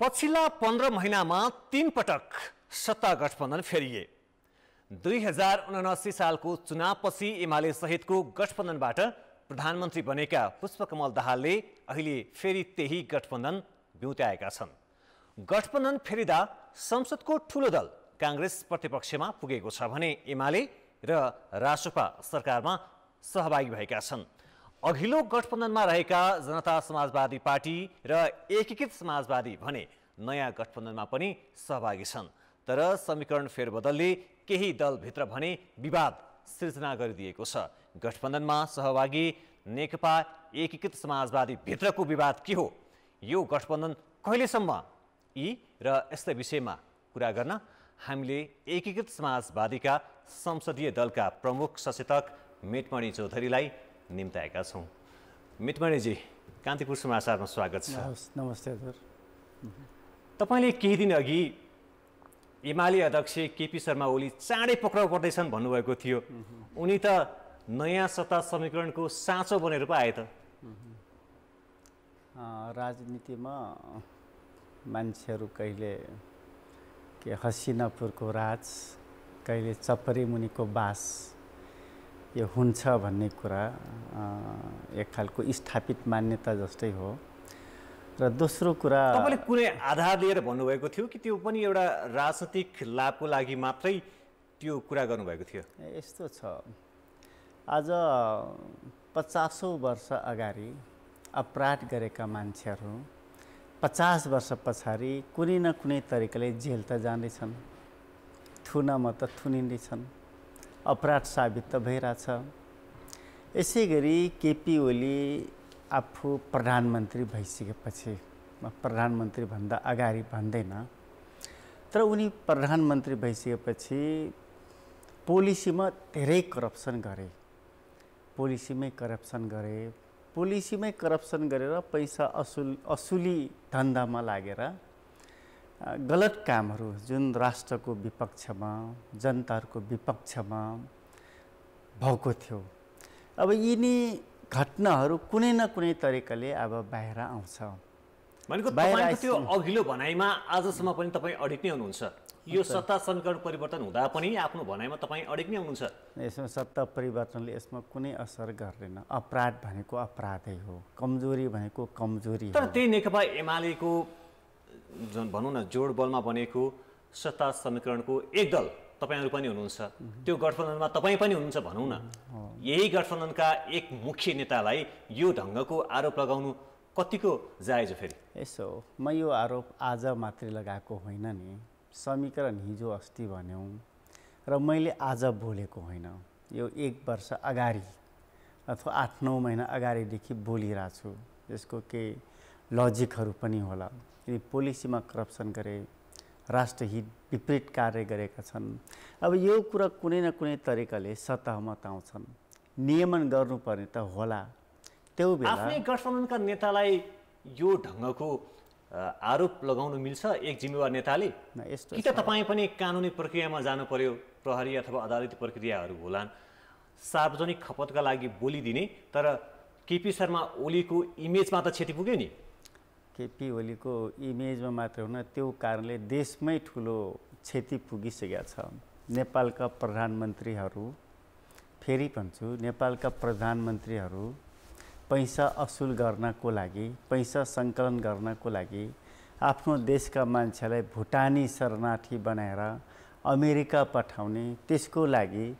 पछिल्ला पन्ध्र महिनामा तीन पटक सत्ता गठबन्धन फेरिए दुई हजार उनासी सालको चुनावपछि एमाले सहितको गठबन्धनबाट प्रधानमन्त्री बनेका पुष्पकमल दाहालले अहिले फेरि त्यही गठबन्धन बिउत्याएका छन् गठबन्धन फेरिदा संसदको ठुलो दल काङ्ग्रेस प्रतिपक्षमा पुगेको छ भने एमाले र रासोपा सरकारमा सहभागी भएका छन् अघिल्लो गठबन्धनमा रहेका जनता समाजवादी पार्टी र एकीकृत समाजवादी भने नयाँ गठबन्धनमा पनि सहभागी छन् तर समीकरण फेरबदलले केही दलभित्र भने विवाद सृजना गरिदिएको छ गठबन्धनमा सहभागी नेकपा एकीकृत समाजवादी भित्रको विवाद के हो यो गठबन्धन कहिलेसम्म यी र यस्तै विषयमा कुरा गर्न हामीले एकीकृत समाजवादीका संसदीय दलका प्रमुख सचेतक मेटमणि चौधरीलाई निम्ताएका छौँ मिटमणिजी कान्तिपुर समाचारमा स्वागत छ नमस्ते सर तपाईँले केही दिन अघि एमाले अध्यक्ष केपी शर्मा ओली चाँडै पक्राउ पर्दैछन् भन्नुभएको थियो उनी त नयाँ सत्ता समीकरणको साँचो बनेर पो आए त राजनीतिमा मान्छेहरू कहिले के हसिनापुरको राज कहिले चपरी मुनिको बास यो हुन्छ भन्ने कुरा एक खालको स्थापित मान्यता जस्तै हो र दोस्रो कुरा तपाईँले कुनै आधार लिएर भन्नुभएको थियो कि त्यो पनि एउटा राजनीतिक लाभको लागि मात्रै त्यो कुरा गर्नुभएको थियो यस्तो छ आज पचासौँ वर्ष अगाडि अपराध गरेका मान्छेहरू पचास वर्ष पछाडि कुनै न कुनै तरिकाले जेल त जाँदैछन् थुन म त थुनिँदैछन् अपराध साबित त भइरहेछ यसै गरी केपी ओली आफू प्रधानमन्त्री भइसकेपछि प्रधानमन्त्रीभन्दा अगाडि भन्दैन तर उनी प्रधानमन्त्री भइसकेपछि पोलिसीमा धेरै करप्सन गरे पोलिसीमै करप्सन गरे पोलिसीमै करप्सन गरेर पैसा असुल असुली धन्दामा लागेर गलत कामहरू जुन राष्ट्रको विपक्षमा जनताहरूको विपक्षमा भएको थियो अब यिनी घटनाहरू कुनै न कुनै तरिकाले अब बाहिर आउँछ भनेको त्यो अघिल्लो भनाइमा आजसम्म पनि तपाईँ अडिक नै हुनुहुन्छ यो सत्ता सङ्कट परिवर्तन हुँदा पनि आफ्नो भनाइमा तपाईँ अडिक नै हुनुहुन्छ यसमा सत्ता परिवर्तनले यसमा कुनै असर गर्दैन अपराध भनेको अपराधै हो कमजोरी भनेको कमजोरी तर त्यही नेकपा एमालेको जुन भनौँ न जोड बलमा बनेको सत्ता समीकरणको एक दल तपाईँहरू पनि हुनुहुन्छ त्यो गठबन्धनमा तपाईँ पनि हुनुहुन्छ भनौँ न यही गठबन्धनका एक मुख्य नेतालाई यो ढङ्गको आरोप लगाउनु कतिको जायज फेरि यसो हो म यो आरोप आज मात्रै लगाएको होइन नि समीकरण हिजो अस्ति भन्यौँ र मैले आज बोलेको होइन यो एक वर्ष अगाडि अथवा आठ नौ महिना अगाडिदेखि बोलिरहेको छु यसको केही लजिकहरू पनि होला किन पोलिसीमा करप्सन गरे राष्ट्रहित विपरीत कार्य गरेका छन् अब यो कुरा कुनै न कुनै तरिकाले सतहमा आउँछन् नियमन गर्नुपर्ने त होला त्यो आफ्नै गठबन्धनका नेतालाई यो ढङ्गको आरोप लगाउनु मिल्छ एक जिम्मेवार नेताले यस्तो कि त तपाईँ पनि कानुनी प्रक्रियामा जानु पर्यो प्रहरी अथवा अदालत प्रक्रियाहरू होला सार्वजनिक खपतका लागि बोलिदिने तर केपी शर्मा ओलीको इमेजमा त क्षति पुग्यो नि केपी ओलीको इमेजमा मात्र हुन त्यो कारणले देशमै ठुलो क्षति पुगिसकेका छ नेपालका प्रधानमन्त्रीहरू फेरि भन्छु नेपालका प्रधानमन्त्रीहरू पैसा असुल गर्नको लागि पैसा सङ्कलन गर्नको लागि आफ्नो देशका मान्छेलाई भुटानी शरणार्थी बनाएर अमेरिका पठाउने त्यसको लागि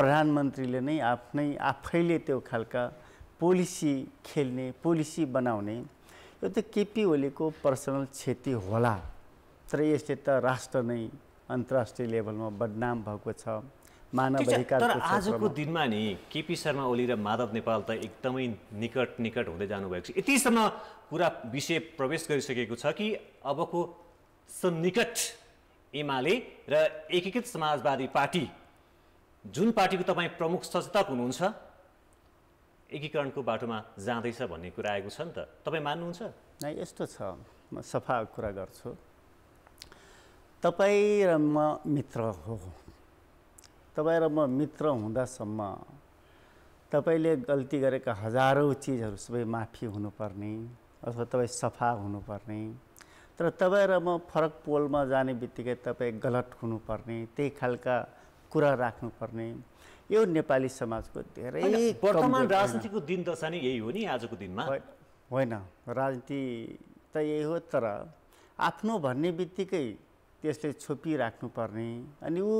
प्रधानमन्त्रीले नै आफ्नै आफैले त्यो खालका पोलिसी खेल्ने पोलिसी बनाउने यो त केपी ओलीको पर्सनल क्षति होला तर यसले त राष्ट्र नै अन्तर्राष्ट्रिय लेभलमा बदनाम भएको छ मानव अधिकार आजको दिनमा नि केपी शर्मा ओली र माधव नेपाल त एकदमै निकट निकट हुँदै जानुभएको छ यतिसम्म पुरा विषय प्रवेश गरिसकेको छ कि अबको सन्निकट एमाले र एकीकृत समाजवादी पार्टी जुन पार्टीको तपाईँ प्रमुख सचेतक हुनुहुन्छ एकीकरणको बाटोमा जाँदैछ भन्ने कुरा आएको छ नि त तपाईँ मान्नुहुन्छ नै यस्तो छ म सफा कुरा गर्छु तपाईँ र म मित्र हो तपाईँ र म मित्र हुँदासम्म तपाईँले गल्ती गरेका हजारौँ चिजहरू सबै माफी हुनुपर्ने अथवा तपाईँ सफा हुनुपर्ने तर तपाईँ र म फरक पोलमा जाने बित्तिकै तपाईँ गलत हुनुपर्ने त्यही खालका कुरा राख्नुपर्ने यो नेपाली समाजको धेरै वर्तमान राजनीतिको दिन दशा नै यही हो नि आजको दिनमा होइन राजनीति त यही हो तर आफ्नो भन्ने बित्तिकै त्यसले छोपिराख्नुपर्ने अनि ऊ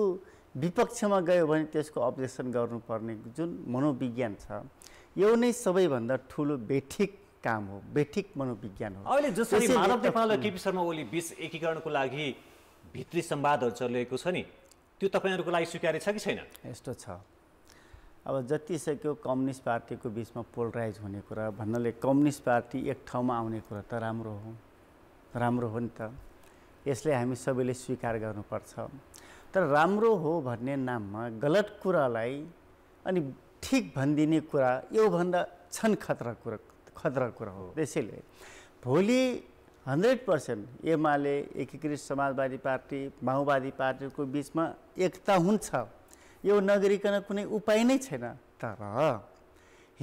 विपक्षमा गयो भने त्यसको अब्जेक्सन गर्नुपर्ने जुन मनोविज्ञान छ यो नै सबैभन्दा ठुलो बेठिक काम हो बेठिक मनोविज्ञान हो अहिले जसरी मानव नेपाल र केपी शर्मा ओली बिच एकीकरणको लागि भित्री सम्वादहरू चलिरहेको छ नि त्यो तपाईँहरूको लागि स्वीकार्य छ कि छैन यस्तो छ अब जति सक्यो कम्युनिस्ट पार्टीको बिचमा पोलराइज हुने कुरा भन्नाले कम्युनिस्ट पार्टी एक ठाउँमा आउने कुरा त राम्रो हो राम्रो हो नि त यसले हामी सबैले स्वीकार गर्नुपर्छ तर राम्रो हो भन्ने नाममा गलत कुरालाई अनि ठिक भनिदिने कुरा योभन्दा छन् खतरा कुरा खतरा कुरा हो त्यसैले भोलि हन्ड्रेड पर्सेन्ट एमाले एकीकृत समाजवादी पार्टी माओवादी पार्टीको बिचमा एकता हुन्छ यो नगरिकन कुनै उपाय नै छैन तर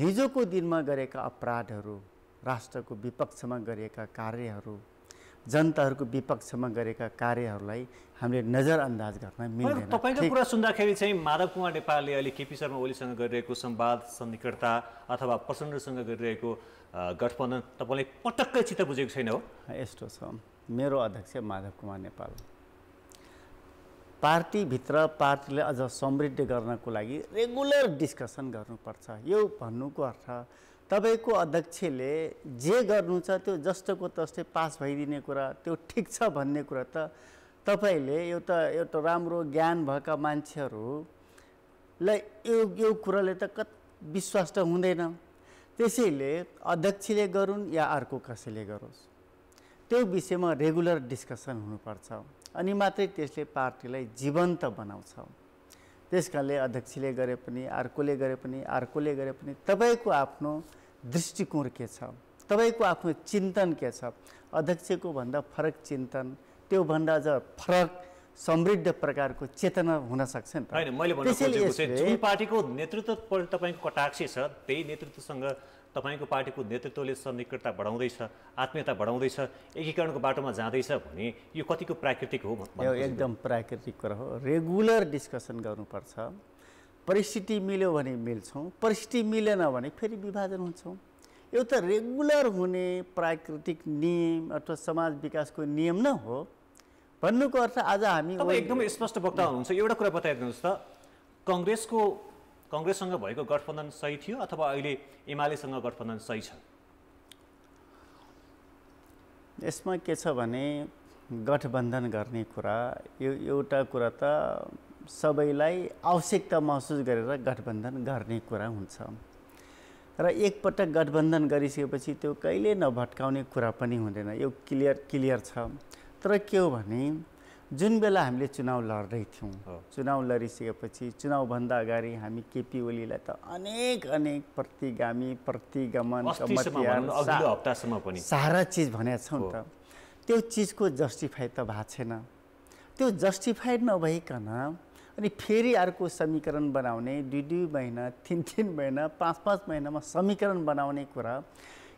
हिजोको दिनमा गरेका अपराधहरू राष्ट्रको विपक्षमा गरेका कार्यहरू जनताहरूको विपक्षमा गरेका कार्यहरूलाई हामीले नजरअन्दाज गर्न मिल्दैन तपाईँको कुरा सुन्दाखेरि चाहिँ माधव कुमार नेपालले अहिले केपी शर्मा ओलीसँग गरिरहेको संवाद सन्निकटता अथवा प्रचण्डसँग गरिरहेको गठबन्धन तपाईँले पटक्कै चित्त बुझेको छैन हो यस्तो छ मेरो अध्यक्ष माधव कुमार नेपाल पार्टीभित्र पार्टीले अझ समृद्ध गर्नको लागि रेगुलर डिस्कसन गर्नुपर्छ यो भन्नुको अर्थ तपाईँको अध्यक्षले जे गर्नु छ त्यो जस्तोको तस्तै पास भइदिने कुरा त्यो ठिक छ भन्ने कुरा त तपाईँले एउटा एउटा राम्रो ज्ञान भएका मान्छेहरूलाई यो यो कुराले त कत विश्वास त हुँदैन त्यसैले अध्यक्षले गरून् या अर्को कसैले गरोस् त्यो विषयमा रेगुलर डिस्कसन हुनुपर्छ अनि मात्रै त्यसले पार्टीलाई जीवन्त बनाउँछ त्यस कारणले अध्यक्षले गरे पनि अर्कोले गरे पनि अर्कोले गरे पनि तपाईँको आफ्नो दृष्टिकोण के छ तपाईँको आफ्नो चिन्तन के छ अध्यक्षको भन्दा फरक चिन्तन त्योभन्दा अझ फरक समृद्ध प्रकारको चेतना हुन सक्छ नि त होइन मैले जुन पार्टीको नेतृत्व तपाईँको कटाक्षी छ त्यही नेतृत्वसँग तपाईँको पार्टीको नेतृत्वले सन्निकटता बढाउँदैछ आत्मीयता बढाउँदैछ एकीकरणको बाटोमा जाँदैछ भने यो कतिको प्राकृतिक हो यो एकदम प्राकृतिक कुरा हो रेगुलर डिस्कसन गर्नुपर्छ परिस्थिति मिल्यो भने मिल्छौँ परिस्थिति मिलेन भने फेरि विभाजन हुन्छौँ एउटा रेगुलर हुने प्राकृतिक नियम अथवा समाज विकासको नियम न हो भन्नुको अर्थ आज हामी एकदमै स्पष्ट वक्ता हुनुहुन्छ एउटा कुरा बताइदिनुहोस् त कङ्ग्रेसको कङ्ग्रेससँग भएको गठबन्धन सही थियो अथवा अहिले एमालेसँग गठबन्धन सही छ यसमा के छ भने गठबन्धन गर्ने कुरा यो एउटा कुरा त सबैलाई आवश्यकता महसुस गरेर गठबन्धन गर्ने कुरा हुन्छ र एकपटक गठबन्धन गरिसकेपछि त्यो कहिले नभट्काउने कुरा पनि हुँदैन यो क्लियर क्लियर छ तर के हो भने जुन बेला हामीले चुनाव लड्दै थियौँ चुनाव लडिसकेपछि चुनावभन्दा अगाडि हामी केपी ओलीलाई त अनेक अनेक प्रतिगामी प्रतिगमन हप्तासम्म पनि सारा चिज भनेका छौँ त त्यो चिजको जस्टिफाई त भएको छैन त्यो जस्टिफाई नभइकन अनि फेरि अर्को समीकरण बनाउने दुई दुई महिना तिन तिन महिना पाँच पाँच महिनामा समीकरण बनाउने कुरा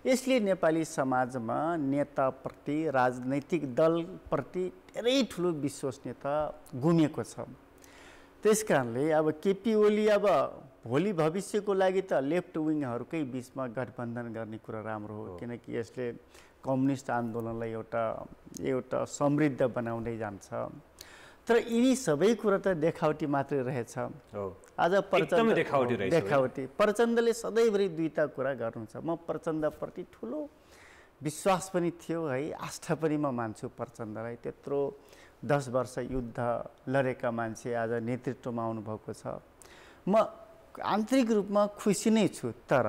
यसले नेपाली समाजमा नेताप्रति राजनैतिक दलप्रति धेरै ठुलो विश्वसनीयता गुमेको छ त्यस कारणले अब केपी ओली अब भोलि भविष्यको लागि त लेफ्ट विङहरूकै बिचमा गठबन्धन गर्ने कुरा राम्रो हो किनकि यसले कम्युनिस्ट आन्दोलनलाई एउटा एउटा समृद्ध बनाउँदै जान्छ तर यिनी सबै कुरा त देखावटी मात्रै रहेछ आज प्रचण्ड देखावटी देखावटी प्रचण्डले सधैँभरि दुईवटा कुरा गर्नु छ म प्रचण्डप्रति ठुलो विश्वास पनि थियो है आस्था पनि म मान्छु प्रचण्डलाई त्यत्रो दस वर्ष युद्ध लडेका मान्छे आज नेतृत्वमा आउनुभएको छ म आन्तरिक रूपमा खुसी नै छु तर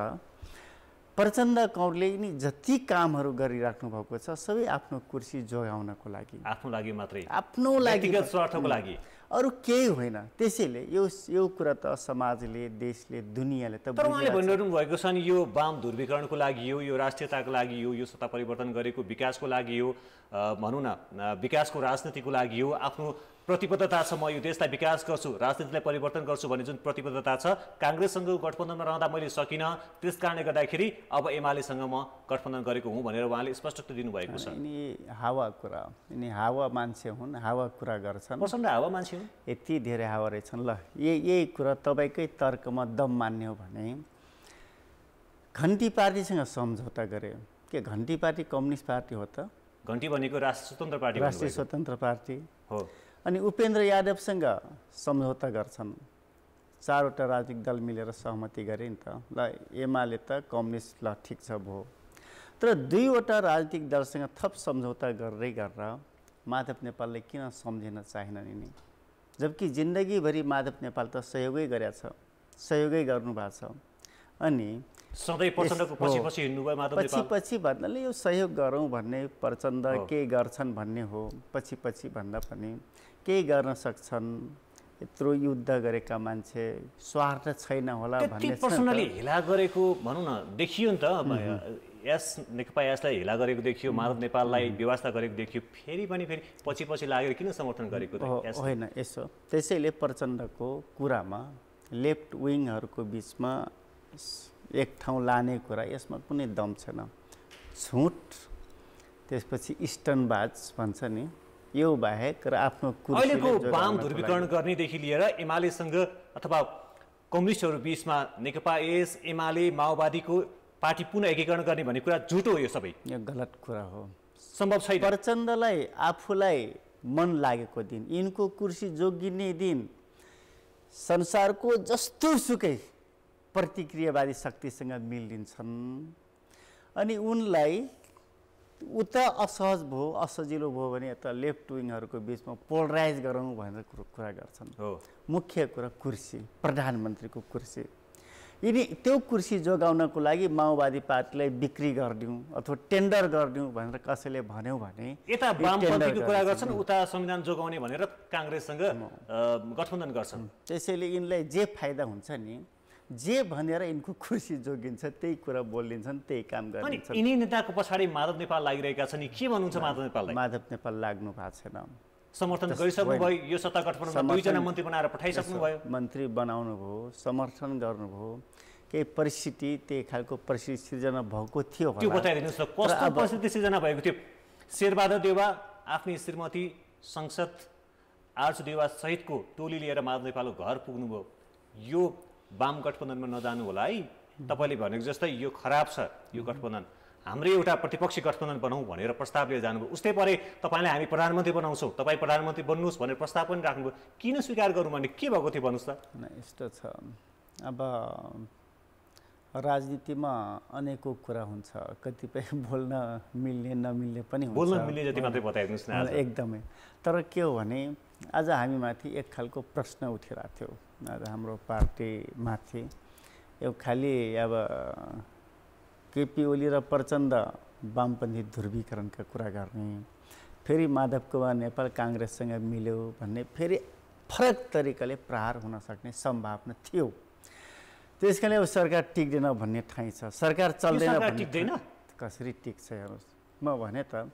प्रचण्ड कौरले नि जति कामहरू गरिराख्नु भएको छ सबै आफ्नो कुर्सी जोगाउनको लागि आफ्नो लागि मात्रै आफ्नो लागि स्वार्थको लागि अरू केही होइन त्यसैले यो यो कुरा त समाजले देशले दुनियाँले त उहाँले भनिरहनु भएको छ नि यो वाम ध्रुवीकरणको लागि हो यो राष्ट्रियताको लागि हो यो सत्ता परिवर्तन गरेको विकासको लागि हो भनौँ न विकासको राजनीतिको लागि हो आफ्नो प्रतिबद्धता छ म यो देशलाई विकास गर्छु राजनीतिलाई परिवर्तन गर्छु भन्ने जुन प्रतिबद्धता छ काङ्ग्रेससँग गठबन्धनमा रहँदा मैले सकिनँ त्यस कारणले गर्दाखेरि अब एमालेसँग म गठबन्धन गरेको हुँ भनेर उहाँले स्पष्ट दिनुभएको छ यिनी हावा कुरा यिनी हावा मान्छे हुन् हावा कुरा गर्छन् प्रचण्ड हावा मान्छे हुन् यति धेरै हावा रहेछन् ल यही यही कुरा तपाईँकै तर्कमा दम मान्ने हो भने घन्टी पार्टीसँग सम्झौता गरे के घन्टी पार्टी कम्युनिस्ट पार्टी हो त घन्टी भनेको राष्ट्रिय स्वतन्त्र पार्टी राष्ट्रिय स्वतन्त्र पार्टी हो अनि उपेन्द्र यादवसँग सम्झौता गर्छन् चारवटा राजनीतिक दल मिलेर सहमति गरे नि त ल एमाले त कम्युनिस्ट ल ठिक छ भयो तर दुईवटा राजनीतिक दलसँग थप सम्झौता गर्दै गरेर माधव नेपालले किन सम्झिन चाहेन नि जबकि जिन्दगीभरि माधव नेपाल त सहयोगै गरेछ सहयोगै गर्नुभएको छ अनि पछि पछि भन्नाले यो सहयोग गरौँ भन्ने प्रचण्ड के गर्छन् भन्ने हो पछि पछि भन्दा पनि केही गर्न सक्छन् यत्रो युद्ध गरेका मान्छे स्वार्थ छैन होला भन्ने पर्सनली हेला गरेको भनौँ न देखियो नि त यस नेकपा यसलाई हेला गरेको देखियो माधव नेपाललाई व्यवस्था गरेको देखियो फेरि पनि फेरि पछि पछि लागेर किन समर्थन गरेको होइन यसो त्यसैले प्रचण्डको कुरामा लेफ्ट विङहरूको बिचमा एक ठाउँ लाने कुरा यसमा कुनै दम छैन छुट त्यसपछि इस्टर्न इस्टर्नबाज भन्छ नि यो बाहेक र आफ्नो अहिलेको वाम ध्रुवीकरण गर्नेदेखि लिएर एमालेसँग अथवा कम्युनिस्टहरू बिचमा नेकपा एस एमाले माओवादीको पार्टी पुनः एकीकरण गर्ने भन्ने कुरा झुटो हो यो सबै यो गलत कुरा हो सम्भव छैन प्रचण्डलाई आफूलाई मन लागेको दिन यिनको कुर्सी जोगिने दिन संसारको जस्तो सुकै प्रतिक्रियावादी शक्तिसँग मिलिन्छन् अनि उनलाई उता असहज भयो असजिलो भयो भने यता लेफ्ट विङहरूको बिचमा पोलराइज गरौँ भनेर कुरो कुरा गर्छन् हो मुख्य कुरा कुर्सी प्रधानमन्त्रीको कुर्सी यिनी त्यो कुर्सी जोगाउनको लागि माओवादी पार्टीलाई बिक्री गरिदिउँ अथवा टेन्डर गरिदिउँ भनेर कसैले भन्यो भने यता वामपन्थीको कुरा गर्छन् उता संविधान जोगाउने भनेर काङ्ग्रेससँग गठबन्धन गर्छन् त्यसैले यिनलाई जे फाइदा हुन्छ नि जे भनेर यिनको खुसी जोगिन्छ त्यही कुरा बोलिन्छन् त्यही काम गरिन्छ यिनी नेताको पछाडि माधव नेपाल लागिरहेका छन् के भन्नुहुन्छ माधव नेपाल माधव नेपाल लाग्नु भएको छैन समर्थन गरिसक्नुभयो यो सत्ता गठबन्धनमा दुईजना मन्त्री बनाएर भयो मन्त्री बनाउनु भयो समर्थन गर्नुभयो केही परिस्थिति त्यही खालको परिस्थिति सिर्जना भएको थियो त्यो बताइदिनुहोस् त कस्तो परिस्थिति सिर्जना भएको थियो शेरबहादुर देवा आफ्नै श्रीमती संसद आर्च देवा सहितको टोली लिएर माधव नेपालको घर पुग्नुभयो यो वाम गठबन्धनमा नजानु होला है तपाईँले भनेको जस्तै यो खराब छ यो गठबन्धन हाम्रै एउटा प्रतिपक्षी गठबन्धन बनाऊ भनेर प्रस्ताव लिएर जानुभयो उस्तै परे तपाईँलाई हामी प्रधानमन्त्री बनाउँछौँ तपाईँ प्रधानमन्त्री बन्नुहोस् भनेर प्रस्ताव पनि राख्नुभयो किन स्वीकार गरौँ भने के भएको थियो भन्नुहोस् त यस्तो छ अब राजनीतिमा अनेकौँ कुरा हुन्छ कतिपय बोल्न मिल्ने नमिल्ने पनि बोल्न मिल्ने जति मात्रै बताइदिनुहोस् न एकदमै तर के हो भने आज हामीमाथि एक खालको प्रश्न उठिरहेको थियो र हाम्रो पार्टीमाथि यो खालि अब केपी ओली र प्रचण्ड वामपन्थी ध्रुवीकरणका कुरा गर्ने फेरि माधव कुमार नेपाल काङ्ग्रेससँग मिल्यो भन्ने फेरि फरक तरिकाले प्रहार हुन सक्ने सम्भावना थियो त्यस कारणले अब सरकार टिक्दैन भन्ने ठाइँ छ सरकार चल्दैन टिक्दैन कसरी टिक्छ हेर्नुहोस् म भने त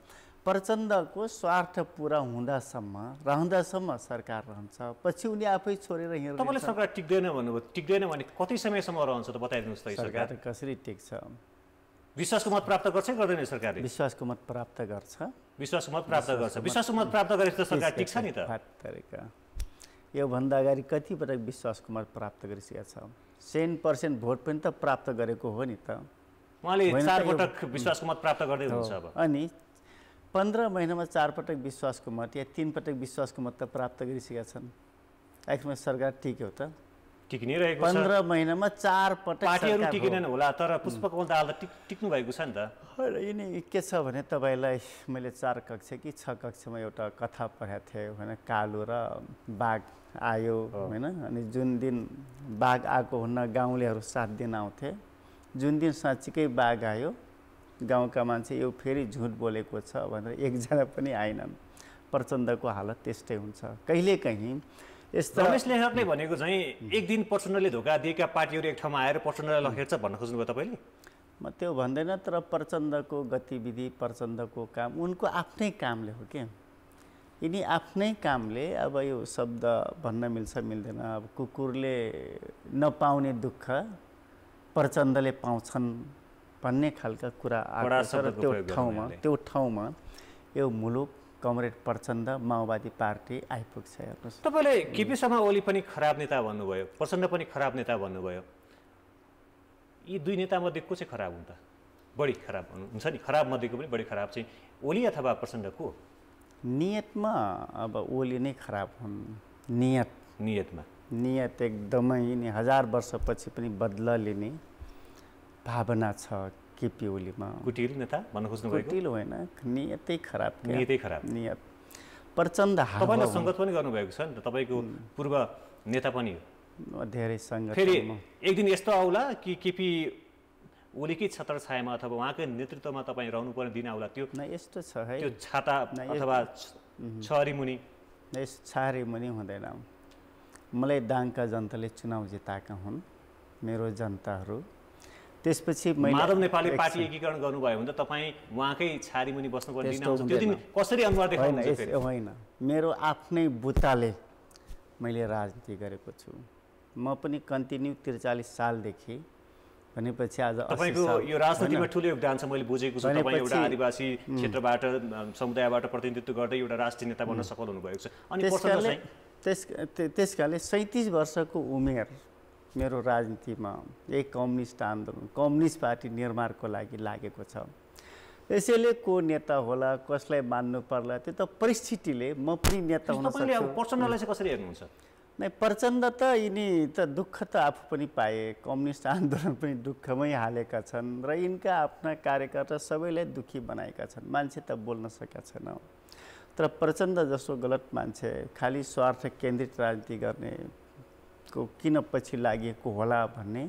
प्रचण्डको स्वार्थ पुरा हुँदासम्म रहँदासम्म सरकार रहन्छ पछि उनी आफै छोडेर हिँड्छ तपाईँले सरकार टिक्दैन भन्नुभयो टिक्दैन भने कति समयसम्म रहन्छ त बताइदिनुहोस् त सरकार कसरी टिक्छ विश्वासको मत प्राप्त गर्छ गर्दैन सरकारले विश्वासको मत प्राप्त गर्छ विश्वासको मत प्राप्त गर्छ विश्वासको मत प्राप्त गरेपछि त सरकार टिक्छ नि त तरिका योभन्दा अगाडि कतिपटक विश्वासको मत प्राप्त गरिसकेको छ सेन पर्सेन्ट भोट पनि त प्राप्त गरेको हो नि त उहाँले चार पटक विश्वासको मत प्राप्त गर्दै हुनुहुन्छ अब अनि पन्ध्र महिनामा चारपटक विश्वासको मत या तिनपटक विश्वासको मत त प्राप्त गरिसकेका छन् एक्समा सरकार टिक्यो त नै रहेको पन्ध्र महिनामा चारपटक होला तर पुष्पकमल दाहाल त टिक्नु भएको छ नि त होइन यिनी के छ भने तपाईँलाई मैले चार कक्षा कि छ कक्षामा एउटा कथा पढाएको थिएँ होइन कालो र बाघ आयो होइन अनि जुन दिन बाघ आएको हुन्न गाउँलेहरू साथ दिन आउँथे जुन दिन साँच्चीकै बाघ आयो गाउँका मान्छे यो फेरि झुट बोलेको छ भनेर एकजना पनि आएनन् प्रचण्डको हालत त्यस्तै हुन्छ कहिलेकाहीँ यस्तो रमेश लेखकले भनेको चाहिँ एक दिन प्रचण्डले धोका दिएका पार्टीहरू एक ठाउँमा आएर प्रचण्डलाई लखेर्छ भन्न खोज्नुभयो तपाईँले म त्यो भन्दैन तर प्रचण्डको गतिविधि प्रचण्डको काम उनको आफ्नै कामले हो क्या यिनी आफ्नै कामले अब यो शब्द भन्न मिल्छ मिल्दैन अब कुकुरले नपाउने दुःख प्रचण्डले पाउँछन् भन्ने खालका कुरा त्यो ठाउँमा त्यो ठाउँमा यो मुलुक कमरेड प्रचण्ड माओवादी पार्टी आइपुग्छ हेर्नुहोस् तपाईँले केपी शर्मा ओली पनि खराब नेता भन्नुभयो प्रचण्ड पनि खराब नेता भन्नुभयो यी दुई नेतामध्ये को चाहिँ खराब हुन्छ बढी खराब हुन्छ नि खराब मध्येको पनि बढी खराब चाहिँ ओली अथवा प्रचण्ड को नियतमा अब ओली नै खराब हुन् नियत नियतमा नियत एकदमै नि हजार वर्षपछि पनि बदला लिने भावना छ केपी ओलीमा कुटिल नेता भन्न खोज्नु कुटिल होइन नियतै खराब नियतै खराब नियत प्रचण्ड तपाईँलाई सङ्गत पनि गर्नुभएको छ नि त तपाईँको पूर्व नेता पनि हो धेरै सङ्गत फेरि एक दिन यस्तो आउला कि केपी ओलीकै छत्र छायामा अथवा उहाँकै नेतृत्वमा तपाईँ रहनुपर्ने दिन आउला त्यो न यस्तो छ है त्यो छाता अथवा छहरी मुनि मुनि हुँदैन मलाई दाङका जनताले चुनाव जिताएका हुन् मेरो जनताहरू त्यसपछि माधव नेपाली पार्टी एकीकरण गर्नुभयो भने त तपाईँ उहाँकै छारीमुनि बस्नुपर्ने कसरी अनुहार होइन मेरो आफ्नै बुत्ताले मैले राजनीति गरेको छु म पनि कन्टिन्यू त्रिचालिस सालदेखि भनेपछि आज तपाईँको यो राजनीतिमा ठुलो योगदान छ मैले बुझेको छु तपाईँ एउटा आदिवासी क्षेत्रबाट समुदायबाट प्रतिनिधित्व गर्दै एउटा राष्ट्रिय नेता बन्न सफल हुनुभएको छ अनि त्यस त्यस कारणले सैँतिस वर्षको उमेर मेरो राजनीतिमा यही कम्युनिस्ट आन्दोलन कम्युनिस्ट पार्टी निर्माणको लागि लागेको छ त्यसैले को नेता होला कसलाई मान्नु पर्ला त्यो त परिस्थितिले म पनि नेता हुन प्रचण्डलाई चाहिँ कसरी हेर्नुहुन्छ नै प्रचण्ड त यिनी त दुःख त आफू पनि पाए कम्युनिस्ट आन्दोलन पनि दुःखमै हालेका छन् र यिनका आफ्ना कार्यकर्ता सबैलाई दुःखी बनाएका छन् मान्छे त बोल्न सकेका छैन तर प्रचण्ड जस्तो गलत मान्छे खालि स्वार्थ केन्द्रित राजनीति गर्ने को किन पछि लागेको होला भन्ने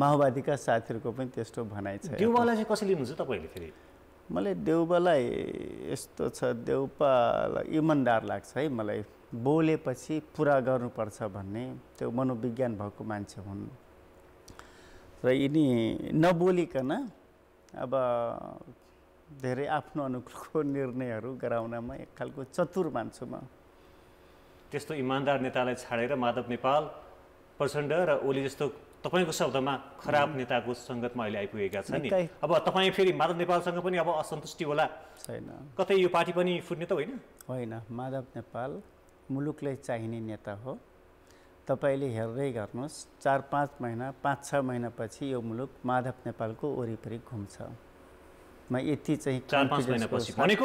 माओवादीका साथीहरूको पनि त्यस्तो भनाइ छ देउबालाई चाहिँ कसरी लिनुहुन्छ तपाईँले फेरि मलाई देउबालाई यस्तो छ देउपालाई इमान्दार लाग्छ है मलाई बोलेपछि पुरा गर्नुपर्छ भन्ने त्यो मनोविज्ञान भएको मान्छे हुन् र यिनी नबोलिकन अब धेरै आफ्नो अनुकूलको निर्णयहरू गराउनमा एक खालको चतुर मान्छु म त्यस्तो इमान्दार नेतालाई छाडेर माधव नेपाल प्रचण्ड र ओली जस्तो तपाईँको शब्दमा खराब नेताको सङ्गतमा अहिले आइपुगेका छन् नि अब तपाईँ फेरि माधव नेपालसँग पनि अब असन्तुष्टि होला छैन कतै यो पार्टी पनि फुट्ने त होइन होइन माधव नेपाल मुलुकलाई चाहिने नेता हो तपाईँले हेर्दै गर्नुहोस् चार पाँच महिना पाँच छ महिनापछि यो मुलुक माधव नेपालको वरिपरि घुम्छ म यति चाहिँ चार पाँच महिनापछि भनेको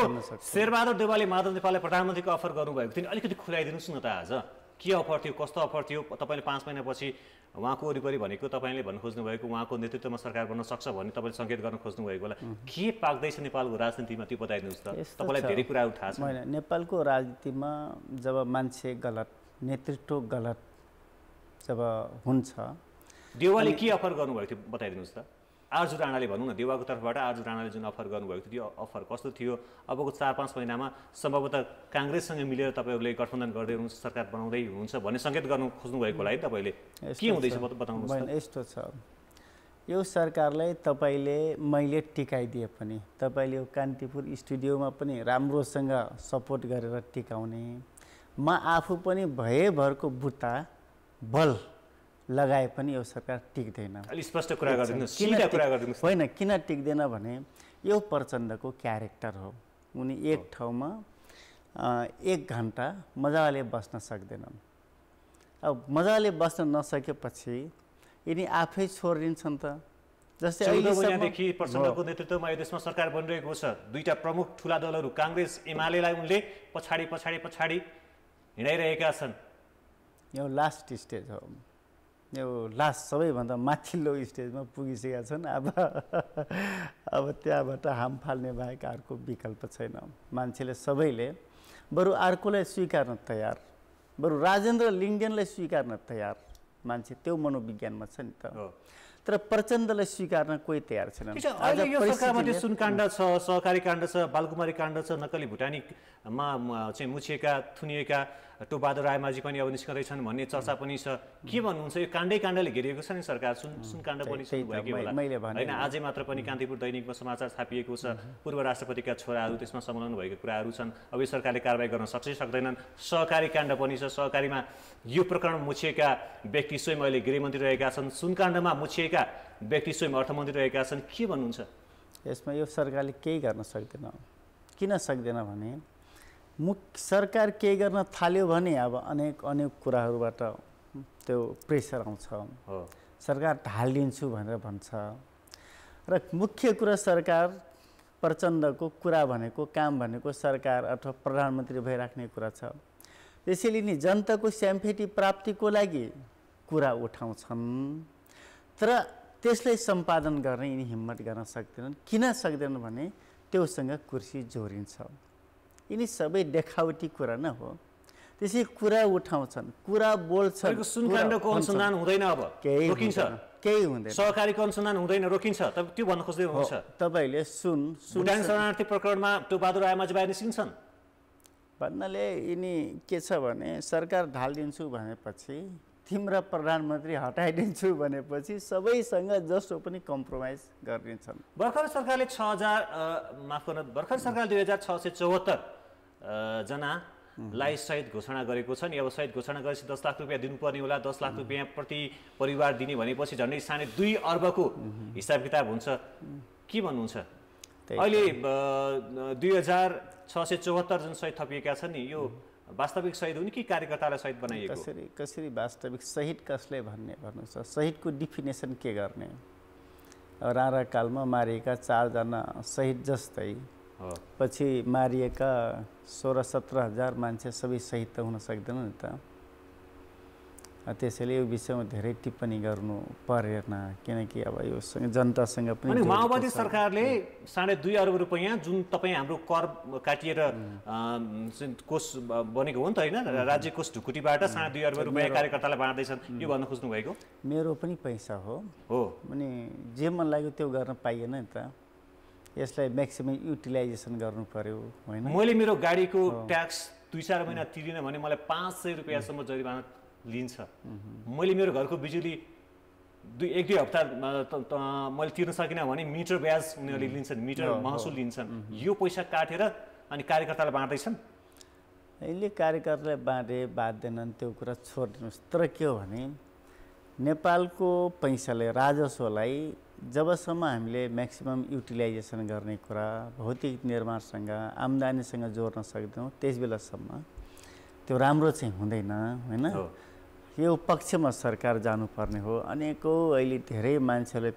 शेरबहादुर देवालले माधव नेपालले प्रधानमन्त्रीको अफर गर्नुभएको थियो नि अलिकति खुलाइदिनुहोस् न त आज के अफर थियो कस्तो अफर थियो तपाईँले पाँच महिनापछि उहाँको वरिपरि भनेको तपाईँले भन्नु खोज्नुभएको उहाँको नेतृत्वमा सरकार बन्न सक्छ भन्ने तपाईँले सङ्केत गर्न खोज्नुभएको होला के पाक्दैछ नेपालको राजनीतिमा त्यो बताइदिनुहोस् त तपाईँलाई धेरै कुराहरू थाहा छ होइन नेपालको राजनीतिमा जब मान्छे गलत नेतृत्व गलत जब हुन्छ देवालले के अफर गर्नुभएको थियो बताइदिनुहोस् त आर्जु राणाले भनौँ न देवाको तर्फबाट आर्जु राणाले जुन अफर गर्नुभएको थियो त्यो अफर कस्तो थियो अबको चार पाँच महिनामा सम्भवतः काङ्ग्रेससँग मिलेर तपाईँहरूले गठबन्धन गर्दै हुनुहुन्छ सरकार बनाउँदै हुनुहुन्छ भन्ने सङ्केत गर्नु खोज्नुभएको होला है तपाईँले के हुँदैछ बताउनु यस्तो छ यो सरकारलाई तपाईँले मैले टिकाइदिए पनि तपाईँले यो कान्तिपुर स्टुडियोमा पनि राम्रोसँग सपोर्ट गरेर टिकाउने म आफू पनि भएभरको बुट्टा बल लगाए पनि यो सरकार टिक्दैन स्पष्ट कुरा गरिदिनुहोस् होइन किन टिक्दैन भने यो प्रचण्डको क्यारेक्टर हो उनी एक ठाउँमा एक घन्टा मजाले बस्न सक्दैनन् अब मजाले बस्न नसकेपछि यिनी आफै छोडिदिन्छन् त जस्तै अहिलेदेखि प्रचण्डको नेतृत्वमा यो देशमा सरकार बनिरहेको छ दुईवटा प्रमुख ठुला दलहरू काङ्ग्रेस एमालेलाई उनले पछाडि पछाडि पछाडि हिँडाइरहेका छन् यो लास्ट स्टेज हो यो लास्ट सबैभन्दा माथिल्लो स्टेजमा पुगिसकेका छन् अब अब त्यहाँबाट हाम फाल्ने बाहेक अर्को विकल्प छैन मान्छेले सबैले बरु अर्कोलाई स्वीकार्न तयार बरु राजेन्द्र लिङ्गेनलाई स्वीकार्न तयार मान्छे त्यो मनोविज्ञानमा छ नि त तर प्रचण्डलाई स्वीकार्न कोही तयार छैन सुनकाण्ड छ सहकारी काण्ड छ बालकुमारी काण्ड छ नक्कली भुटानीमा चाहिँ मुछिएका थुनिएका टोबहादुर रायमाझी पनि अब निस्कँदैछन् भन्ने चर्चा पनि छ के भन्नुहुन्छ यो काण्डै काण्डले घेरिएको छ नि सरकार सुन सुन काण्ड पनि होइन आजै मात्र पनि कान्तिपुर दैनिकमा समाचार छापिएको छ पूर्व राष्ट्रपतिका छोराहरू त्यसमा संलग्न भएको कुराहरू छन् अब यो सरकारले कारवाही गर्न सक्छ सक्दैनन् सहकारी काण्ड पनि छ सहकारीमा यो प्रकरण मुछिएका व्यक्ति स्वयं अहिले गृहमन्त्री रहेका छन् सुन काण्डमा मुछिएका व्यक्ति स्वयं अर्थमन्त्री रहेका छन् के भन्नुहुन्छ यसमा यो सरकारले केही गर्न सक्दैन किन सक्दैन भने मुख सरकार के गर्न थाल्यो भने अब अनेक अनेक कुराहरूबाट त्यो प्रेसर आउँछ सरकार ढालिदिन्छु भनेर भन्छ र मुख्य कुरा सरकार प्रचण्डको कुरा भनेको काम भनेको सरकार अथवा प्रधानमन्त्री भइराख्ने कुरा छ त्यसैले नि जनताको स्याम्फेटी प्राप्तिको लागि कुरा उठाउँछन् तर त्यसलाई सम्पादन गर्ने यिनी हिम्मत गर्न सक्दैनन् किन सक्दैनन् भने त्योसँग कुर्सी जोडिन्छ यिनी सबै देखावटी कुरा न हो त्यसै कुरा उठाउँछन् कुरा बोल्छन् सुनकाण्डको अनुसन्धान हुँदैन अब केही रोकिन्छ केही हुँदैन सहकारीको अनुसन्धान हुँदैन रोकिन्छ त्यो भन्न खोज्दै हुनुहुन्छ तपाईँले सुन सुडान शरणार्थी प्रकरणमा त्यो बहादुर आमाजी बाहिर निस्किन्छन् भन्नाले यिनी के छ भने सरकार ढालिदिन्छु भनेपछि तिम्रो प्रधानमन्त्री हटाइदिन्छु भनेपछि सबैसँग जसो पनि कम्प्रोमाइज गरिदिन्छन् भर्खर सरकारले छ हजार माफ गर्नु भर्खर सरकारले दुई हजार छ सय चौहत्तर जनालाई सहित घोषणा गरेको छ नि अब सहित घोषणा गरेपछि दस लाख रुपियाँ दिनुपर्ने होला दस लाख रुपियाँ प्रति परिवार दिने भनेपछि झन्डै साढे दुई अर्बको हिसाब किताब हुन्छ के भन्नुहुन्छ अहिले दुई हजार छ सय चौहत्तर जन सहित थपिएका छन् नि यो वास्तविक सहित हुन् कि कार्यकर्तालाई सहित बनाइएको कसरी कसरी वास्तविक सहित कसले भन्ने भन्नुहुन्छ सहितको डिफिनेसन के गर्ने राणाकालमा मारिएका चारजना सहित जस्तै पछि मारिएका सोह्र सत्र हजार मान्छे सबै सहित त हुन सक्दैन नि त त्यसैले यो विषयमा धेरै टिप्पणी गर्नु परेन किनकि अब यो जनतासँग पनि माओवादी सरकारले साढे दुई अर्ब रुपियाँ जुन तपाईँ हाम्रो कर काटिएर कोष बनेको हो नि त होइन राज्य कोष ढुकुटीबाट साढे दुई अर्ब रुपियाँ कार्यकर्तालाई बाँड्दैछन् यो भन्न खोज्नु भएको मेरो पनि पैसा हो हो अनि जे मन लाग्यो त्यो गर्न पाइएन नि त यसलाई म्याक्सिमम युटिलाइजेसन गर्नु पऱ्यो होइन मैले मेरो गाडीको ट्याक्स दुई चार महिना तिरिनँ भने मलाई पाँच सय रुपियाँसम्म जरिमाना लिन्छ मैले मेरो घरको बिजुली दुई एक दुई हप्ता मैले तिर्न सकिनँ भने मिटर ब्याज उनीहरूले लिन्छन् मिटर महसुल लिन्छन् यो पैसा काटेर अनि कार्यकर्तालाई बाँड्दैछन् अहिले कार्यकर्तालाई बाँडे बाँध्दैनन् त्यो कुरा छोडिदिनुहोस् तर के हो भने नेपालको पैसाले राजस्वलाई जबसम्म हामीले म्याक्सिमम् युटिलाइजेसन गर्ने कुरा भौतिक निर्माणसँग आम्दानीसँग जोड्न सक्दैनौँ त्यस बेलासम्म त्यो राम्रो चाहिँ हुँदैन होइन यो पक्षमा सरकार जानुपर्ने हो अनेकौँ अहिले धेरै मान्छेले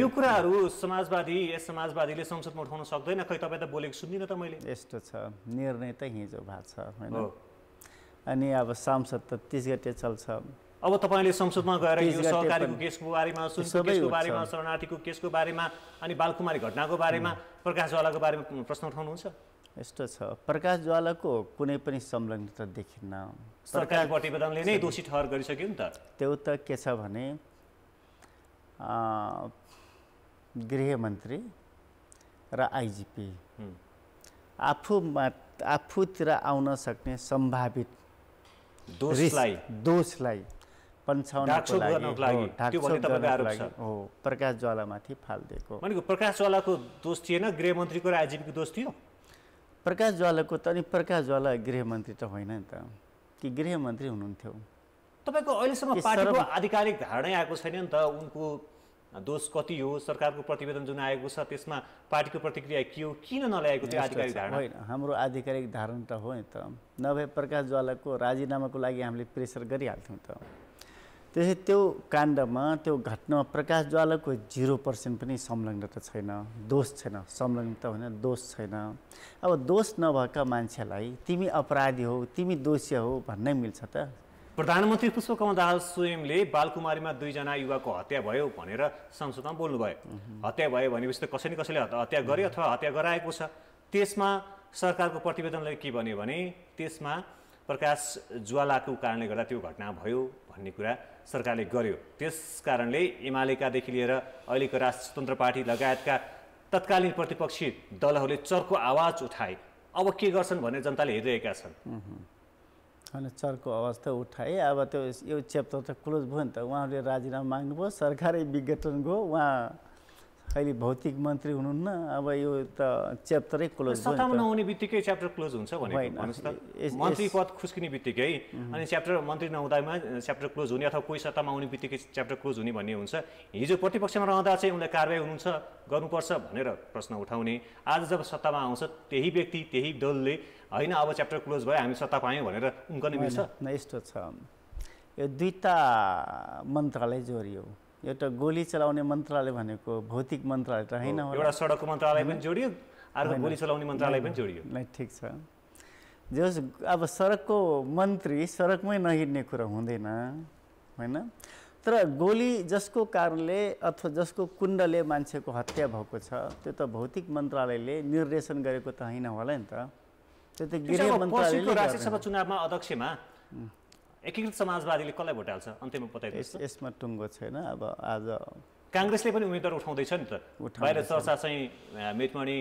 यो कुराहरू समाजवादी यस समाजवादीले संसदमा उठाउन सक्दैन खै तपाईँ त बोलेको सुन्दिनँ त मैले यस्तो छ निर्णय त हिजो भएको छ होइन अनि अब सांसद त तिस गते चल्छ अब तपाईँले संसदमा गएर यो सहकारीको केसको बारेमा सुनको केसको बारेमा शरणार्थीको केसको बारेमा अनि बालकुमारी घटनाको बारेमा प्रकाश ज्वालाको बारेमा प्रश्न उठाउनुहुन्छ यस्तो छ प्रकाश ज्वालाको कुनै पनि संलग्नता देखिन्न सरकार प्रतिवेदनले नै दोषी ठहर गरिसक्यो नि त त्यो त के छ भने गृहमन्त्री र आइजिपी आफूमा आफूतिर आउन सक्ने सम्भावित दोषलाई दोषलाई हो प्रकाश ज्वालामाथि फालिदिएको भनेको प्रकाश ज्वालाको दोष थिएन गृहमन्त्रीको र दोष थियो प्रकाश ज्वालाको त अनि प्रकाश ज्वाला गृहमन्त्री त होइन नि त कि गृहमन्त्री हुनुहुन्थ्यो तपाईँको अहिलेसम्म पार्टीको आधिकारिक धारणै आएको छैन नि त उनको दोष कति हो सरकारको प्रतिवेदन जुन आएको छ त्यसमा पार्टीको प्रतिक्रिया के हो किन नल्याएको थियो आधिकारिक धारणा होइन हाम्रो आधिकारिक धारणा त हो नि त नभए प्रकाश ज्वालाको राजीनामाको लागि हामीले प्रेसर गरिहाल्थ्यौँ त त्यसै त्यो काण्डमा त्यो घटना प्रकाश ज्वालाको जिरो पर्सेन्ट पनि संलग्न त छैन दोष छैन संलग्न त होइन दोष छैन अब दोष नभएका मान्छेलाई तिमी अपराधी हो तिमी दोषी हो भन्नै मिल्छ त प्रधानमन्त्री पुष्पकमल दाहाल स्वयंले बालकुमारीमा दुईजना युवाको हत्या भयो भनेर संसदमा बोल्नुभयो हत्या भयो भनेपछि त कसै न कसैले हत्या गरे अथवा हत्या गराएको छ त्यसमा सरकारको प्रतिवेदनले के भन्यो भने त्यसमा प्रकाश ज्वालाको कारणले गर्दा त्यो घटना भयो भन्ने कुरा सरकारले गर्यो त्यस कारणले एमालेकादेखि लिएर अहिलेको राष्ट्र स्वतन्त्र पार्टी लगायतका तत्कालीन प्रतिपक्षी दलहरूले चर्को आवाज उठाए अब के गर्छन् भनेर जनताले हेरिरहेका छन् होइन चर्को आवाज त उठाए अब त्यो यो च्याप्टर त क्लोज भयो नि त उहाँहरूले राजीनामा माग्नुभयो सरकारै विघटन गयो उहाँ अहिले भौतिक मन्त्री हुनुहुन्न अब यो त च्याप्टरै क्लोज सत्तामा नहुने बित्तिकै च्याप्टर क्लोज हुन्छ मन्त्री पद खुस्किने बित्तिकै अनि च्याप्टर मन्त्री नहुँदामा च्याप्टर क्लोज हुने अथवा कोही सत्तामा आउने बित्तिकै च्याप्टर क्लोज हुने भन्ने हुन्छ हिजो प्रतिपक्षमा रहँदा चाहिँ उनलाई कारवाही हुनुहुन्छ गर्नुपर्छ भनेर प्रश्न उठाउने आज जब सत्तामा आउँछ त्यही व्यक्ति त्यही दलले होइन अब च्याप्टर क्लोज भयो हामी सत्ता पायौँ भनेर उम्कने मिल्छ यस्तो छ यो दुईवटा मन्त्रालय जोडियो एउटा गोली चलाउने मन्त्रालय भनेको भौतिक मन्त्रालय त होइन एउटा सडक मन्त्रालय पनि जोडियो अर्को गोली चलाउने मन्त्रालय पनि जोडियो ठिक छ जस अब सडकको मन्त्री सडकमै नहिँड्ने कुरा हुँदैन होइन तर गोली जसको कारणले अथवा जसको कुण्डले मान्छेको हत्या भएको छ त्यो त भौतिक मन्त्रालयले निर्देशन गरेको त होइन होला नि त त्यो त गृह मन्त्रालय राष्ट्रिय चुनावमा अध्यक्षमा एकीकृत समाजवादीले कसलाई भोट हाल्छ अन्त्यमा बताइदिनुहोस् यसमा टुङ्गो छैन अब आज काङ्ग्रेसले पनि उम्मेद्वार उठाउँदैछ नि त बाहिर चर्चा चाहिँ मेटमणि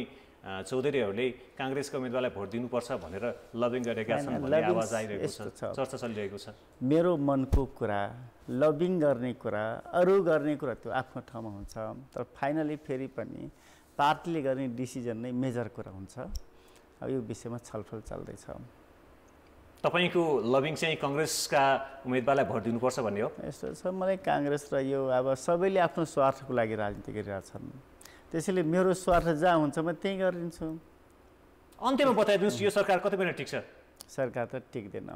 चौधरीहरूले काङ्ग्रेसको उम्मेद्वारलाई भोट दिनुपर्छ भनेर लभिङ गरेका छन् आवाज आइरहेको छ चर्चा चलिरहेको छ मेरो मनको कुरा लभिङ गर्ने कुरा अरू गर्ने कुरा त्यो आफ्नो ठाउँमा हुन्छ तर फाइनली फेरि पनि पार्टीले गर्ने डिसिजन नै मेजर कुरा हुन्छ अब यो विषयमा छलफल चल्दैछ तपाईँको लभिङ चाहिँ कङ्ग्रेसका उम्मेदवारलाई भोट दिनुपर्छ भन्ने हो यस्तो छ मलाई काङ्ग्रेस र यो अब सबैले आफ्नो स्वार्थको लागि राजनीति गरिरहेछन् त्यसैले मेरो स्वार्थ जहाँ हुन्छ म त्यहीँ गरिदिन्छु अन्त्यमा बताइदिनुहोस् यो सरकार कति महिना टिक्छ सरकार त टिक्दैन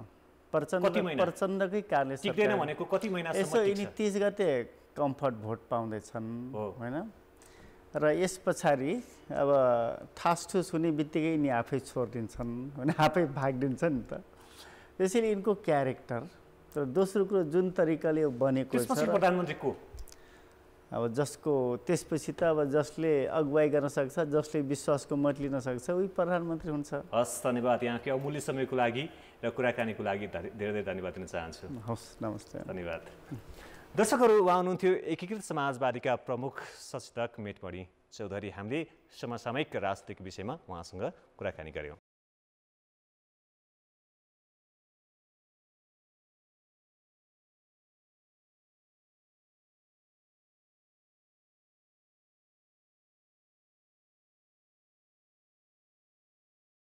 प्रचण्ड प्रचण्डकै कारणले टिक्दैन भनेको कति महिना यसो यिनी तिस गते कम्फर्ट भोट पाउँदैछन् होइन र यस पछाडि अब ठासठुस हुने बित्तिकै यिनी आफै छोडिदिन्छन् होइन आफै भागिदिन्छ नि त त्यसैले यिनको क्यारेक्टर र दोस्रो कुरो जुन तरिकाले बनेको छ प्रधानमन्त्रीको अब जसको त्यसपछि त अब जसले अगुवाई गर्न सक्छ जसले विश्वासको मत लिन सक्छ उही प्रधानमन्त्री हुन्छ हस् धन्यवाद यहाँकै अमूल्य समयको लागि र कुराकानीको लागि धेरै धेरै धन्यवाद दिन चाहन्छु हस् नमस्ते धन्यवाद दर्शकहरू उहाँ हुनुहुन्थ्यो एकीकृत समाजवादीका प्रमुख सचेतक मेटमणि चौधरी हामीले समसामयिक राजनीतिक विषयमा उहाँसँग कुराकानी गऱ्यौँ